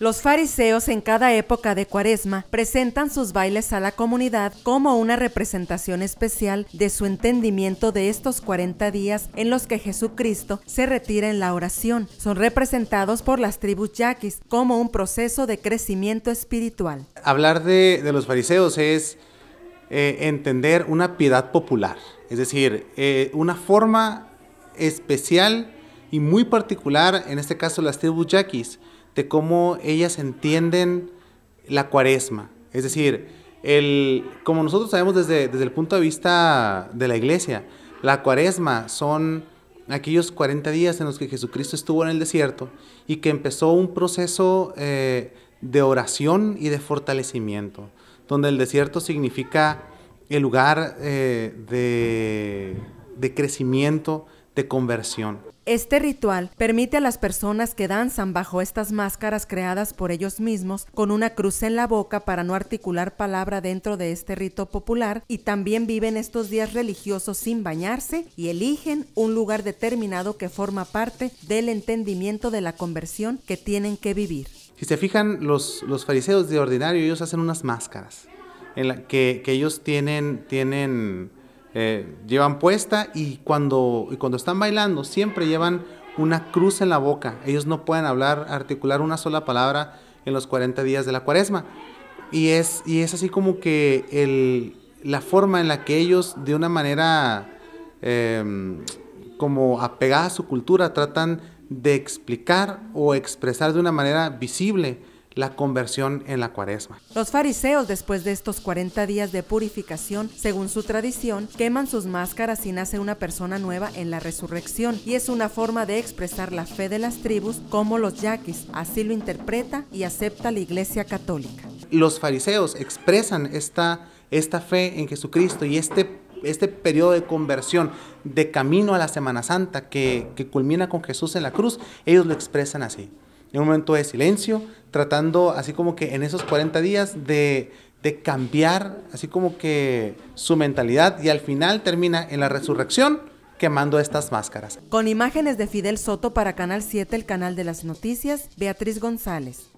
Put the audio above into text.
Los fariseos en cada época de cuaresma presentan sus bailes a la comunidad como una representación especial de su entendimiento de estos 40 días en los que Jesucristo se retira en la oración. Son representados por las tribus yaquis como un proceso de crecimiento espiritual. Hablar de, los fariseos es eh, entender una piedad popular, es decir, eh, una forma especial y muy particular, en este caso las tribus yaquis, de cómo ellas entienden la cuaresma. Es decir, el, como nosotros sabemos desde, el punto de vista de la iglesia, la cuaresma son aquellos 40 días en los que Jesucristo estuvo en el desierto y que empezó un proceso eh, de oración y de fortalecimiento, donde el desierto significa el lugar eh, de, de crecimiento, de conversión. Este ritual permite a las personas que danzan bajo estas máscaras creadas por ellos mismos con una cruz en la boca para no articular palabra dentro de este rito popular y también viven estos días religiosos sin bañarse y eligen un lugar determinado que forma parte del entendimiento de la conversión que tienen que vivir. Si se fijan, los, los fariseos de ordinario, ellos hacen unas máscaras en la que, ellos tienen, tienen eh, llevan puesta y cuando, cuando están bailando siempre llevan una cruz en la boca. Ellos no pueden hablar, articular una sola palabra en los 40 días de la cuaresma. Y es, y es así como que el, la forma en la que ellos de una manera em, como apegada a su cultura tratan de explicar o expresar de una manera visible la conversión en la cuaresma. Los fariseos, después de estos 40 días de purificación, según su tradición, queman sus máscaras y nace una persona nueva en la resurrección, y es una forma de expresar la fe de las tribus como los yaquis. Así lo interpreta y acepta la Iglesia Católica. Los fariseos expresan esta, esta fe en Jesucristo y este este periodo de conversión, de camino a la Semana Santa que culmina con Jesús en la cruz, ellos lo expresan así en un momento de silencio, tratando así como que en esos 40 días de, de cambiar así como que su mentalidad y al final termina en la resurrección quemando estas máscaras. Con imágenes de Fidel Soto para Canal 7, el canal de las noticias, Beatriz González.